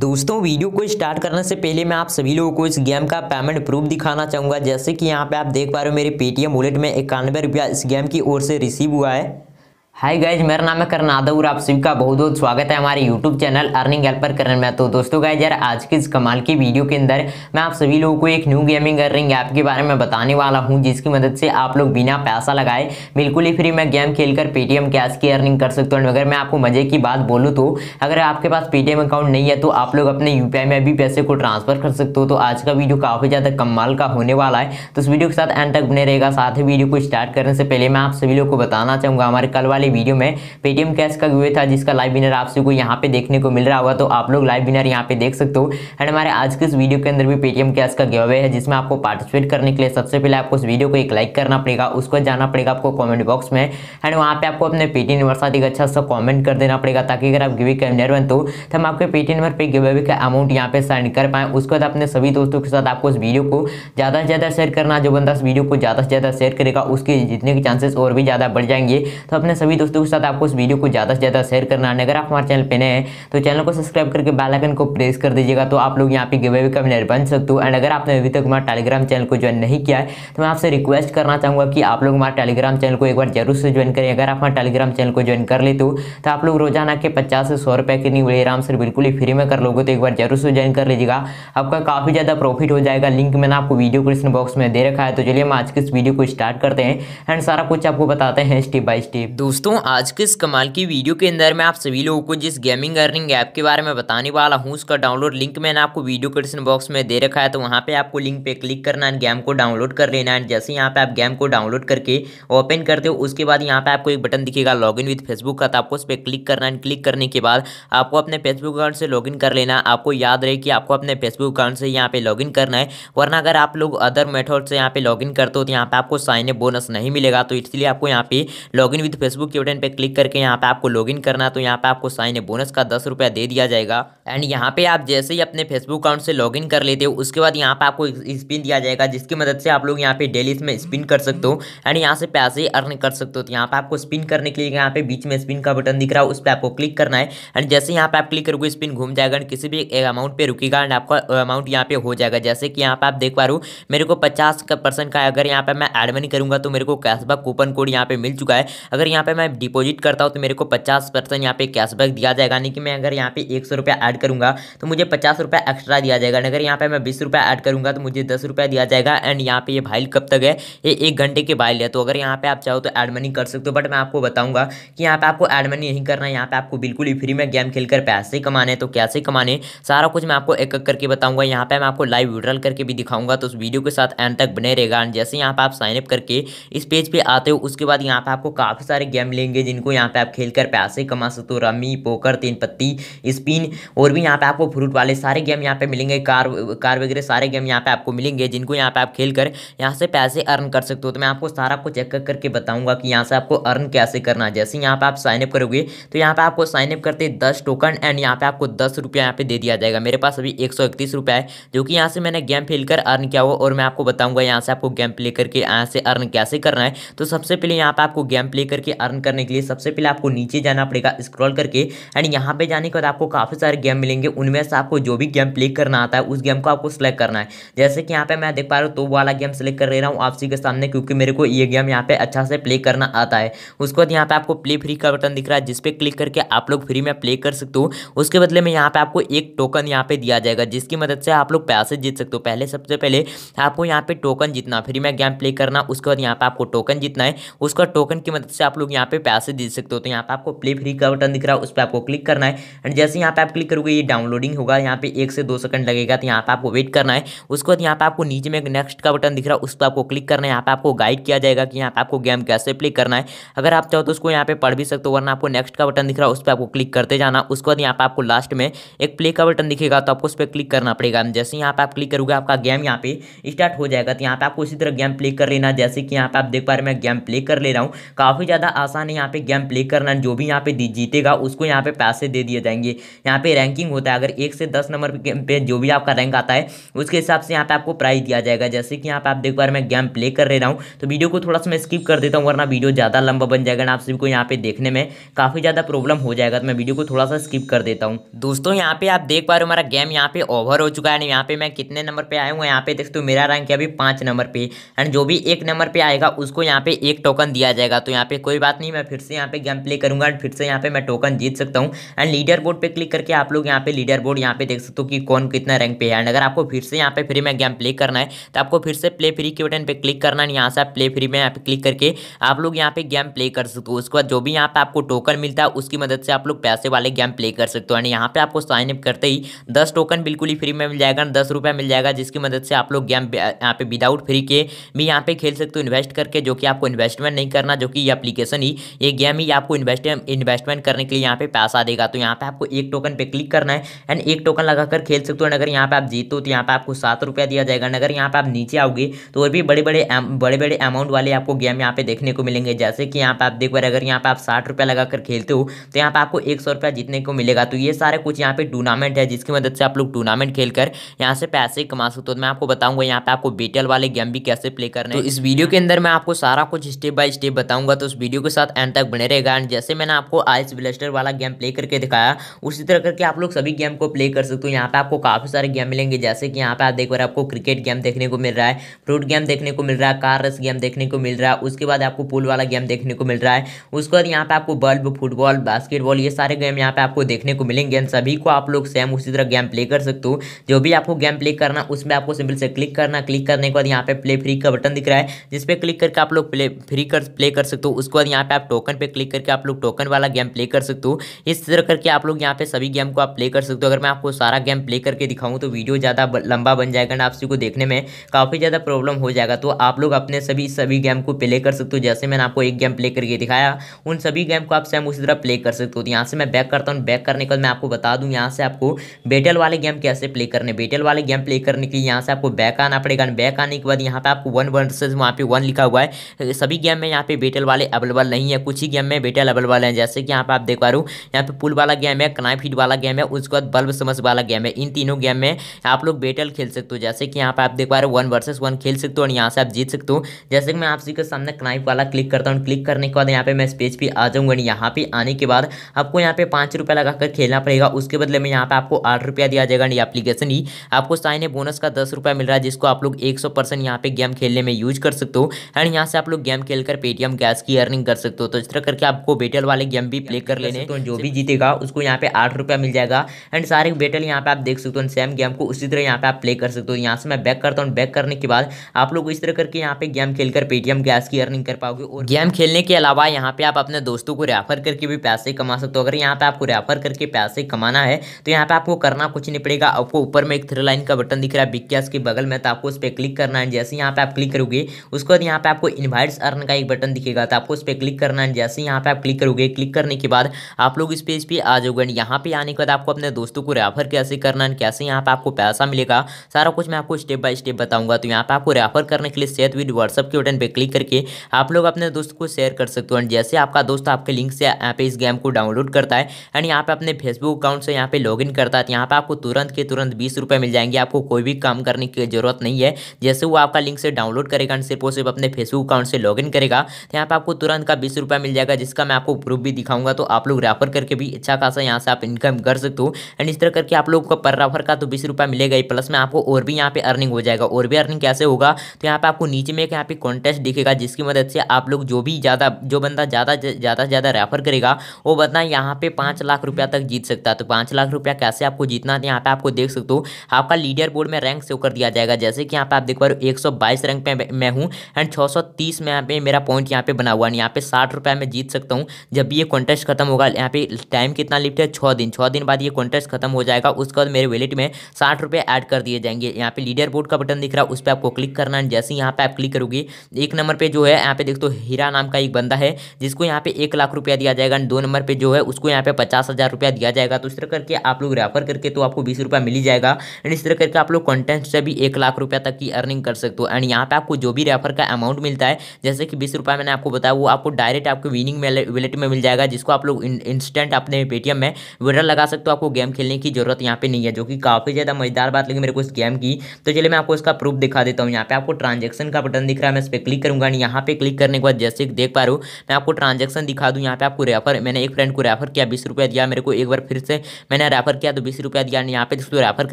दोस्तों वीडियो को स्टार्ट करने से पहले मैं आप सभी लोगों को इस गेम का पेमेंट प्रूफ दिखाना चाहूँगा जैसे कि यहाँ पे आप देख पा रहे हो मेरे पेटीएम वॉलेट में इक्यानवे रुपया इस गेम की ओर से रिसीव हुआ है हाय गाइज मेरा नाम है करण आदव और आप सभी का बहुत बहुत स्वागत है हमारे YouTube channel earning helper Karan में तो दोस्तों गाइज यार आज की इस कमाल की वीडियो के अंदर मैं आप सभी लोगों को एक न्यू गेमिंग अर्निंग ऐप के बारे में बताने वाला हूं जिसकी मदद से आप लोग बिना पैसा लगाए बिल्कुल ही फ्री में गेम खेलकर पेटीएम कैश की अर्निंग कर सकते हो अगर मैं आपको मजे की बात बोलूँ तो अगर आपके पास पेटीएम अकाउंट नहीं है तो आप लोग अपने यू में भी पैसे को ट्रांसफर कर सकते हो तो आज का वीडियो काफ़ी ज़्यादा कमाल का होने वाला है तो उस वीडियो के साथ एंड तक बने रहेगा साथ ही वीडियो को स्टार्ट करने से पहले मैं आप सभी लोग को बताना चाहूँगा हमारे कल वाले वाले वीडियो में पेटीएम कैश का हुए था जिसका लाइव विनर आप सबको यहाँ पे देखने को मिल रहा होगा तो आप लोग लाइव विनर यहाँ पे देख सकते हो एंड हमारे आज के इस वीडियो के अंदर भी पेटीएम कैश का गिवे है जिसमें आपको पार्टिसिपेट करने के लिए सबसे पहले आपको उस वीडियो को एक लाइक करना पड़ेगा उसको जाना पड़ेगा आपको कॉमेंट बॉक्स में एंड वहाँ पे आपको अपने पेटीएम नंबर साथ एक अच्छा सा कॉमेंट कर देना पड़ेगा ताकि अगर आप गिवे का बन तो, तो हम आपके पेटीएम नंबर पर गिवे का अमाउंट यहाँ पे सेंड कर पाएँ उसके बाद अपने सभी दोस्तों के साथ आपको उस वीडियो को ज़्यादा से ज़्यादा शेयर करना जो बंदा इस वीडियो को ज़्यादा से ज़्यादा शेयर करेगा उसके जितने के चांसेस और भी ज़्यादा बढ़ जाएंगे तो अपने सभी सभी दोस्तों के साथ आपको इस वीडियो को ज़्यादा से ज़्यादा शेयर करना है अगर आप हमारे चैनल पर नए हैं तो चैनल को सब्सक्राइब करके बेलाइकन को प्रेस कर दीजिएगा तो आप लोग यहाँ पे गिवे का विनर बन सकते हो एंड अगर आपने अभी तक हमारे टेलीग्राम चैनल को ज्वाइन नहीं किया है तो मैं आपसे रिक्वेस्ट करना चाहूँगा कि आप लोग हमारे टेलीग्राम चैनल को एक बार जरूर से ज्वाइन करें अगर आप हमारे टेलीग्राम चैनल को ज्वाइन कर लेते हो तो आप लोग रोजाना के पचास से सौ रुपये के नहीं बड़े आराम से बिल्कुल ही फ्री में कर लोगे तो एक बार जरूर से ज्वाइन कर लीजिएगा आपका काफ़ी ज़्यादा प्रॉफिट हो जाएगा लिंक मैंने आपको वीडियो क्रिस्टन बॉक्स में दे रखा है तो चलिए हम आज के इस वीडियो को स्टार्ट करते हैं एंड सारा कुछ आपको बताते हैं स्टेप बाय स्टेप दोस्तों दोस्तों आज के इस कमाल की वीडियो के अंदर मैं आप सभी लोगों को जिस गेमिंग अर्निंग ऐप के बारे में बताने वाला हूं उसका डाउनलोड लिंक मैंने आपको वीडियो क्रिप्शन बॉक्स में दे रखा है तो वहां पे आपको लिंक पे क्लिक करना है गेम को डाउनलोड कर लेना है जैसे यहां पे आप गेम को डाउनलोड करके ओपन करते हो उसके बाद यहाँ पे आपको एक बटन दिखेगा लॉग इन विथ फेसबुक का तो आपको उस पर क्लिक करना है क्लिक करने के बाद आपको अपने फेसबुक अकाउंट से लॉग कर लेना है आपको याद रहे कि आपको अपने फेसबुक अकाउंट से यहाँ पे लॉग करना है वरना अगर आप लोग अदर मेथड से यहाँ पे लॉग करते हो तो यहाँ पे आपको साइन ए बोनस नहीं मिलेगा तो इसलिए आपको यहाँ पे लॉग विथ फेसबुक के बटन पे क्लिक करके यहाँ पे आपको लॉगिन करना है तो यहाँ पे आपको साइन ए बोनस का दस रुपया दे दिया जाएगा एंड यहाँ पे आप जैसे ही अपने फेसबुक अकाउंट से लॉगिन कर लेते हो उसके बाद यहाँ पे आपको स्पिन दिया जाएगा जिसकी मदद से आप लोग यहाँ पे डेली इसमें स्पिन कर सकते हो एंड यहाँ से पैसे अर्न कर सकते हो तो यहाँ पे आपको स्पिन करने के लिए यहाँ पे बीच में स्पिन का बटन दिख रहा है उस पर आपको क्लिक करना है एंड जैसे यहाँ पे आप क्लिक करोगे स्पिन घूम जाएगा एंड किसी भी अमाउंट पर रुकेगा एंड आपका अमाउंट यहाँ पे हो जाएगा जैसे कि यहाँ पे आप देख पा रहे हो मेरे को पचास का परसेंट का अगर यहाँ पे मैं एड मनी करूँगा तो मेरे को कैशबैक कूपन कोड यहाँ पे मिल चुका है अगर यहाँ पे मैं डिपॉजिट करता हूँ तो मेरे को पचास परसेंट यहाँ पे कैशबैक दिया जाएगा यानी कि मैं अगर यहाँ पे एक सौ रुपया ऐड करूँगा तो मुझे पचास रुपया एक्स्ट्रा दिया जाएगा अगर यहाँ पे मैं बीस रुपया ऐड करूँगा तो मुझे दस रुपया दिया जाएगा एंड यहाँ पे ये भाईल कब तक है ये एक घंटे के भाइल है तो अगर यहाँ पे आप चाहो तो एड मनी कर सकते हो बट मैं आपको बताऊँगा कि यहाँ पे आपको एड मनी नहीं करना है यहाँ पे आपको बिल्कुल ही फ्री में गेम कर पैसे कमाने तो कैसे कमाने सारा कुछ मैं आपको एक एक करके बताऊँगा यहाँ पर मैं आपको लाइव विड्रॉल करके भी दिखाऊंगा तो उस वीडियो के साथ एंड तक बने रहेगा एंड जैसे यहाँ पर आप साइनअप करके इस पेज पर आते हो उसके बाद यहाँ पर आपको काफ़ी सारे गेम मिलेंगे जिनको यहाँ पे आप खेल कर पैसे कमा सकते हो रमी पोकर तीन पत्ती स्पिन और भी यहाँ पे आपको फ्रूट वाले सारे गेम यहाँ पे मिलेंगे कार कार वगैरह सारे गेम यहाँ पे आपको मिलेंगे जिनको यहाँ पे आप खेल कर यहाँ से पैसे अर्न कर सकते हो तो मैं आपको सारा चेक कर करके बताऊँगा कि यहाँ से आपको अर्न कैसे करना है जैसे यहाँ पर आप साइनअप करोगे तो यहाँ पे आपको साइनअप करते दस टोकन एंड यहाँ पे आपको दस रुपया यहाँ पे दे दिया जाएगा मेरे पास अभी एक सौ इकतीस रुपया है जो कि यहाँ से मैंने गेम खेल कर अर्न किया हुआ और मैं आपको बताऊंगा यहाँ से आपको गेम प्ले करके यहाँ से अर्न कैसे करना है तो सबसे पहले यहाँ पे आपको गेम प्ले करके अर्न करने के लिए सबसे पहले आपको नीचे जाना पड़ेगा स्क्रॉल करके एंड यहाँ पे जाने के बाद आपको काफ़ी सारे गेम मिलेंगे उनमें से आपको जो भी गेम प्ले करना आता है उस गेम को आपको सिलेक्ट करना है जैसे कि यहाँ पे मैं देख पा रहा हूँ तो वाला गेम सेलेक्ट कर ले रहा हूँ आपसी के सामने क्योंकि मेरे को ये गेम यहाँ पे अच्छा से प्ले करना आता है उसके बाद यहाँ पे आपको प्ले फ्री का बटन दिख रहा है जिसपे क्लिक करके आप लोग फ्री में प्ले कर सकते हो उसके बदले में यहाँ पे आपको एक टोकन यहाँ पे दिया जाएगा जिसकी मदद से आप लोग पैसे जीत सकते हो पहले सबसे पहले आपको यहाँ पे टोकन जीतना फ्री में गेम प्ले करना उसके बाद यहाँ पे आपको टोकन जीतना है उसका टोकन की मदद से आप लोग यहाँ पे पैसे दे सकते हो तो यहाँ पे आपको प्ले फ्री का बटन दिख रहा है उस पर आपको क्लिक करना है एंड जैसे यहाँ पे आप क्लिक करोगे ये डाउनलोडिंग होगा यहाँ पे एक से दो सेकंड लगेगा तो यहाँ पे आपको वेट करना है उसके बाद यहाँ पे आपको नीचे में एक नेक्स्ट का बटन दिख रहा है उस पर आपको क्लिक करना है यहाँ पे आपको गाइड किया जाएगा कि यहाँ पे आपको गेम कैसे प्ले करना है अगर आप चाहो तो उसको यहाँ पे पढ़ भी सकते हो वरना आपको नेक्स्ट का बटन दिख रहा है उस पर आपको क्लिक करते जाना उसके बाद यहाँ पे आपको लास्ट में एक प्ले का बटन दिखेगा तो आपको उस पर क्लिक करना पड़ेगा जैसे यहाँ पे आप क्लिक करोगे आपका गेम यहाँ पे स्टार्ट हो जाएगा तो यहाँ पे आपको इसी तरह गेम प्ले कर लेना जैसे कि यहाँ पे आप देख पा रहे मैं गेम प्ले कर ले रहा हूँ काफ़ी ज़्यादा आसान आसान है यहाँ पे गेम प्ले करना जो भी यहाँ पे जीतेगा उसको यहाँ पे पैसे दे दिए जाएंगे यहाँ पे रैंकिंग होता है अगर एक से दस नंबर पे जो भी आपका रैंक आता है उसके हिसाब से यहाँ पे आपको प्राइज दिया जाएगा जैसे कि यहाँ पे आप देख पा रहे मैं गेम प्ले कर रहा हूँ तो वीडियो को थोड़ा सा मैं स्किप कर देता हूँ वरना वीडियो ज़्यादा लंबा बन जाएगा ना आप को यहाँ पे देखने में काफ़ी ज़्यादा प्रॉब्लम हो जाएगा तो मैं वीडियो को थोड़ा सा स्किप कर देता हूँ दोस्तों यहाँ पे आप देख पा रहे हो हमारा गेम यहाँ पे ओवर हो चुका है यहाँ पे मैं कितने नंबर पर आया हूँ यहाँ पे देखते हो मेरा रैंक है अभी पाँच नंबर पर एंड जो भी एक नंबर पर आएगा उसको यहाँ पे एक टोकन दिया जाएगा तो यहाँ पे कोई बात नहीं मैं फिर से यहाँ पे गेम प्ले करूंगा एंड फिर से यहाँ पे मैं टोकन जीत सकता हूँ एंड लीडर बोर्ड पर क्लिक करके आप लोग यहाँ पे लीडर बोर्ड यहाँ पे देख सकते हो कि कौन कितना रैंक पे है एंड अगर आपको फिर से यहाँ पे फ्री में गेम प्ले करना है तो आपको फिर से प्ले फ्री के बटन पर क्लिक करना है यहाँ से आप प्ले फ्री में यहाँ पे क्लिक करके आप लोग यहाँ पे गेम प्ले कर सकते हो उसके बाद जो भी यहाँ पे आपको टोकन मिलता है उसकी मदद से आप लोग पैसे वाले गेम प्ले कर सकते हो एंड यहाँ पे आपको साइन अप करते ही दस टोकन बिल्कुल ही फ्री में मिल जाएगा दस रुपया मिल जाएगा जिसकी मदद से आप लोग गेम यहाँ पे विदाउट फ्री के भी यहाँ पे खेल सकते हो इन्वेस्ट करके जो कि आपको इन्वेस्टमेंट नहीं करना जो कि ये अप्लीकेशन ही ही ये गेम ही आपको इन्वेस्ट इन्वेस्टमेंट करने के लिए यहाँ पे पैसा देगा तो यहाँ पे आपको एक टोकन पे क्लिक करना है एंड एक टोकन लगाकर खेल सकते हो अगर यहाँ पे आप जीतो तो यहाँ पे आपको सात रुपया दिया जाएगा अगर यहाँ पे आप नीचे आओगे तो और भी बड़े बड़े बड़े बड़े अमाउंट वाले आपको गेम यहाँ पे देखने को मिलेंगे जैसे कि यहाँ पे आप देख पा रहे अगर यहाँ पे आप साठ रुपया लगाकर खेलते हो तो यहाँ पे आपको एक सौ रुपया जीतने को मिलेगा तो ये सारे कुछ यहाँ पे टूर्नामेंट है जिसकी मदद से आप लोग टूर्नामेंट खेलकर यहाँ से पैसे कमा सकते हो तो मैं आपको बताऊंगा यहाँ पे आपको बेटल वाले गेम भी कैसे प्ले करना है तो इस वीडियो के अंदर मैं आपको सारा कुछ स्टेप बाय स्टेप बताऊंगा तो उस वीडियो के साथ साथ एंड तक बने रहेगा एंड जैसे मैंने आपको आइस ब्लेस्टर वाला गेम प्ले करके दिखाया उसी तरह करके आप लोग सभी गेम को प्ले कर सकते हो यहाँ पे आपको काफ़ी सारे गेम मिलेंगे जैसे कि यहाँ पे आप देख पा रहे आपको क्रिकेट गेम देखने को मिल रहा है फ्रूट गेम देखने को मिल रहा है कार रेस गेम देखने को मिल रहा है उसके बाद आपको पुल वाला गेम देखने को मिल रहा है उसके बाद यहाँ पे आपको बल्ब फुटबॉल बास्केटबॉल ये सारे गेम यहाँ पे आपको देखने को मिलेंगे एंड सभी को आप लोग सेम उसी तरह गेम प्ले कर सकते हो जो भी आपको गेम प्ले करना उसमें आपको सिंपल से क्लिक करना क्लिक करने के बाद यहाँ पे प्ले फ्री का बटन दिख रहा है जिसपे क्लिक करके आप लोग प्ले फ्री कर प्ले कर सकते हो उसके बाद यहाँ पे पे आप टोकन पे क्लिक करके आप लोग टोकन वाला गेम प्ले कर सकते हो इस तरह करके आप लोग यहाँ पे सभी गेम को आप प्ले कर सकते हो अगर मैं आपको सारा गेम प्ले करके दिखाऊँ तो वीडियो ज़्यादा लंबा बन जाएगा ना आपसी को देखने में काफ़ी ज़्यादा प्रॉब्लम हो जाएगा तो आप लोग अपने सभी सभी गेम को प्ले कर सकते हो जैसे मैंने आपको एक गेम प्ले करके दिखाया उन सभी गेम को आप सेम उसी तरह प्ले कर सकते हो तो यहाँ से मैं बैक करता हूँ बैक करने के बाद मैं आपको बता दूँ यहाँ से आपको बेटल वाले गेम कैसे प्ले करने बेटल वाले गेम प्ले करने के लिए यहाँ से आपको बैक आना पड़ेगा बैक आने के बाद यहाँ पर आपको वन वर्सेज वहाँ पर वन लिखा हुआ है सभी गेम में यहाँ पे बेटल वाले अवेलेबल नहीं नहीं है कुछ ही गेम में बेटा लेवल वाले हैं जैसे कि यहाँ पर आप देख पा रहे हो यहाँ पे पुल वाला गेम है कनाइफ हिट वाला गेम है उसके बाद बल्ब समझ वाला गेम है इन तीनों गेम में आप लोग बेटल खेल सकते हो जैसे कि यहाँ पर आप देख पा रहे हो वन वर्सेस वन खेल सकते हो और यहाँ से आप जीत सकते हो जैसे कि मैं आप सी के सामने कनाइफ वाला क्लिक करता हूँ क्लिक करने के बाद यहाँ पे मैं इस पेज पर आ जाऊँगा यहाँ पे आने के बाद आपको यहाँ पे पाँच रुपया लगाकर खेलना पड़ेगा उसके बदले में यहाँ पर आपको आठ रुपया दिया जाएगा ये अपलीकेशन ही आपको साइन ए बोनस का दस रुपया मिल रहा है जिसको आप लोग एक सौ परसेंट यहाँ पे गेम खेलने में यूज कर सकते हो एंड यहाँ से आप लोग गेम खेलकर पेटीएम गैस की अर्निंग कर सकते हो सकते हो तो इस तरह करके आपको बेटल वाले गेम भी प्ले कर लेने तो जो भी जीतेगा उसको यहाँ पे आठ रुपया मिल जाएगा एंड सारे बेटल यहाँ पे आप देख सकते हो सेम गेम को उसी तरह यहाँ पे आप प्ले कर सकते हो यहाँ से मैं बैक करता हूँ बैक करने के बाद आप लोग इस तरह करके यहाँ पे गेम खेल कर पेटीएम गैस की अर्निंग कर पाओगे और गेम खेलने के अलावा यहाँ पे आप अपने दोस्तों को रेफर करके भी पैसे कमा सकते हो अगर यहाँ पे आपको रेफर करके पैसे कमाना है तो यहाँ पे आपको करना कुछ नहीं पड़ेगा आपको ऊपर में एक थ्री लाइन का बटन दिख रहा है बिग गैस के बगल में तो आपको उस पर क्लिक करना है जैसे यहाँ पे आप क्लिक करोगे उसके बाद यहाँ पे आपको इन्वाइट्स अर्न का एक बटन दिखेगा तो आपको उस पर क्लिक करना है जैसे यहाँ पे आप क्लिक करोगे क्लिक करने के बाद आप लोग इस पेज पे आ जाओगे यहाँ पे आने के बाद आपको अपने दोस्तों को रेफर कैसे करना है कैसे यहाँ पे आपको पैसा मिलेगा सारा कुछ मैं आपको स्टेप बाय स्टेप बताऊंगा तो यहाँ पे आपको रेफर करने के लिए सेहत विद व्हाट्सअप के बटन पर क्लिक करके आप लोग अपने दोस्त को शेयर कर सकते हो जैसे आपका दोस्त आपके लिंक से यहाँ पे इस गेम को डाउनलोड करता है एंड यहाँ पे अपने फेसबुक अकाउंट से यहाँ पे लॉग करता है यहाँ पे आपको तुरंत के तुरंत बीस मिल जाएंगे आपको कोई भी काम करने की जरूरत नहीं है जैसे वो आपका लिंक से डाउनलोड करेगा सिर्फ और सिर्फ अपने फेसबुक अकाउंट से लॉग करेगा तो यहाँ पे आपको तुरंत का बीस बीस रुपया मिल जाएगा जिसका मैं आपको प्रूफ भी दिखाऊंगा तो आप लोग रेफर करके भी अच्छा खासा यहाँ से आप इनकम कर सकते हो एंड इस तरह करके आप लोगों को पर रेफर का तो बीस रुपया मिलेगा ही प्लस में आपको और भी यहाँ पे अर्निंग हो जाएगा और भी अर्निंग कैसे होगा तो यहाँ पे आपको नीचे में एक यहाँ पे कॉन्टेस्ट दिखेगा जिसकी मदद से आप लोग जो भी ज़्यादा जो बंदा ज़्यादा ज़्यादा से ज़्यादा रेफर करेगा वो बंदा यहाँ पे पाँच लाख रुपया तक जीत सकता है तो पाँच लाख रुपया कैसे आपको जीतना है यहाँ पे आपको देख सकते हो आपका लीडर बोर्ड में रैंक सेव कर दिया जाएगा जैसे कि यहाँ पे आप देख पा रहे हो एक रैंक पे मैं हूँ एंड छः में यहाँ पे मेरा पॉइंट यहाँ पे बना हुआ है यहाँ पे साठ रुपये में जीत सकता हूँ जब भी ये कॉन्टेस्ट खत्म होगा यहाँ पे टाइम कितना लिफ्ट है छः दिन छः दिन बाद ये कॉन्टेस्ट खत्म हो जाएगा उसके बाद मेरे वैलेट में साठ रुपये ऐड कर दिए जाएंगे यहाँ पे लीडर बोर्ड का बटन दिख रहा है उस पर आपको क्लिक करना है जैसे यहाँ पे आप क्लिक करोगे एक नंबर पर जो है यहाँ पे देख तो हीरा नाम का एक बंदा है जिसको यहाँ पे एक लाख रुपया दिया जाएगा दो नंबर पर जो है उसको यहाँ पे पचास हज़ार रुपया दिया जाएगा तो इस तरह करके आप लोग रेफर करके तो आपको बीस रुपया मिल ही जाएगा एंड इस तरह करके आप लोग कॉन्टेंट से भी एक लाख रुपया तक की अर्निंग कर सकते हो एंड यहाँ पे आपको जो भी रेफर का अमाउंट मिलता है जैसे कि बीस रुपया मैंने आपको बताया वो आपको डायरेक्ट आपको विनिंग वैलेट में मिल जाएगा जिसको आप लोग इंस्टेंट अपने पेटीएम में विड्रॉ लगा सकते हो आपको गेम खेलने की जरूरत यहाँ पे नहीं है जो कि काफ़ी ज़्यादा मजेदार बात लगी मेरे को इस गेम की तो चलिए मैं आपको इसका प्रूफ दिखा देता हूँ यहाँ पे आपको ट्रांजेक्शन का बटन दिख रहा है मैं इस पर क्लिक करूँगा यहाँ पे क्लिक करने के बाद जैसे देख पा रहा हूँ मैं आपको ट्रांजेक्शन दिखा दूँ यहाँ पे आपको रेफर मैंने एक फ्रेंड को रेफर किया बीस रुपया दिया मेरे को एक बार फिर से मैंने रेफर किया तो बीस रुपया दिया यहाँ पे दोस्तों रेफर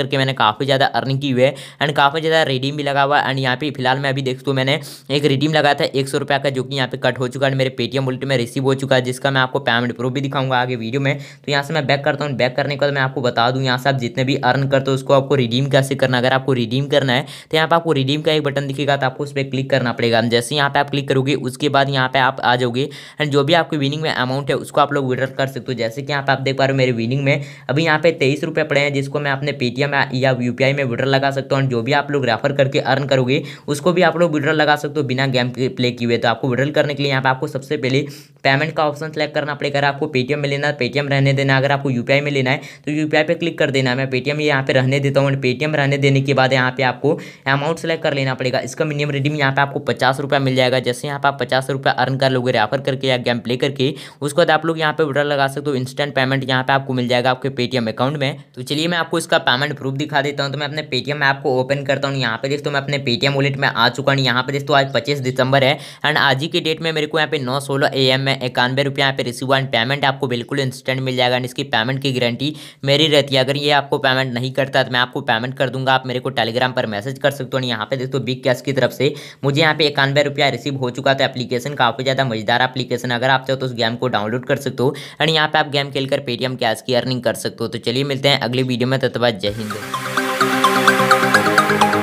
करके मैंने काफ़ी ज़्यादा अर्निंग की हुई है एंड काफ़ी ज़्यादा रिडीम भी लगा हुआ एंड यहाँ पे फिलहाल मैं अभी देखता हूँ मैंने एक रिडीम लगाया था एक सौ रुपया का जो कि यहाँ पे कट हो चुका है मेरे पेटीएम वॉलेट में रिसीव हो चुका है जिसका मैं आपको पेमेंट प्रूफ भी दिखाऊंगा आगे वीडियो में तो यहाँ से मैं बैक करता हूँ बैक करने के बाद मैं आपको बता दूँ यहाँ से आप जितने भी अर्न करते हो उसको आपको रिडीम कैसे करना अगर आपको रिडीम करना है तो यहाँ पर आपको रिडीम का एक बटन दिखेगा तो आपको उस पर क्लिक करना पड़ेगा जैसे यहाँ पर आप क्लिक करोगे उसके बाद यहाँ पर आप आ जाओगे एंड जो भी आपकी विनिंग में अमाउंट है उसको आप लोग विड्रॉ कर सकते हो जैसे कि यहाँ पर आप देख पा रहे हो मेरे विनिंग में अभी यहाँ पे तेईस रुपये पड़े हैं जिसको मैं अपने पेटीएम या यू में विड्रॉ लगा सकता हूँ जो भी आप लोग रेफर करके अर्न करोगे उसको भी आप लोग विड्रॉ लगा सकते हो बिना गेम प्ले किए तो आपको विड्रॉल करने के लिए यहाँ पे आपको सबसे सबसे पहले पेमेंट का ऑप्शन सेलेक्ट करना पड़ेगा अगर आपको पेटीएम में लेना है पेटीएम रहने देना अगर आपको यूपीआई में लेना है तो यूपीआई पे क्लिक कर देना मैं पेटीएम यहाँ पे रहने देता हूँ पेटीएम रहने देने के बाद यहाँ पे आपको अमाउंट सेलेक्ट कर लेना पड़ेगा इसका मिनिमम रिडीम यहाँ पे आपको पचास रुपया मिल जाएगा जैसे यहाँ पर आप पचास रुपया अर्न कर लोगे रेफर करके या गेम प्ले करके उसके बाद आप लोग यहाँ पे ऑर्डर लगा सकते हो इंस्टेंट पेमेंट यहाँ पे आपको मिल जाएगा आपके पेटीएम अकाउंट में तो चलिए मैं आपको इसका पेमेंट प्रूफ दिखा देता हूँ तो मैं अपने पेटीएम ऐप को ओपन करता हूँ यहाँ पे देखो तो मैं अपने पेटीएम वॉलेट में आ चुका हूँ यहाँ पे देखो तो आज पच्चीस दिसंबर है एंड आज ही की डेट में मेरे को यहाँ पे नौ नौ सोलह ए एम में इक्यानवे रुपये यहाँ पे रिसीव एंड पेमेंट आपको बिल्कुल इंस्टेंट मिल जाएगा एंड इसकी पेमेंट की गारंटी मेरी रहती है अगर ये आपको पेमेंट नहीं करता तो मैं आपको पेमेंट कर दूंगा आप मेरे को टेलीग्राम पर मैसेज कर सकते हो यहाँ पे दोस्तों बिग कैश की तरफ से मुझे यहाँ पे इक्यानवे रुपया रिसीव हो चुका था तो एप्लीकेशन काफ़ी ज़्यादा मजेदार एप्लीकेशन अगर आप चाहो तो उस गेम को डाउनलोड कर सकते हो एंड यहाँ पे आप गेम खेलकर पेटीएम कैश की अर्निंग कर सकते हो तो चलिए मिलते हैं अगली वीडियो में तत्वा जय हिंद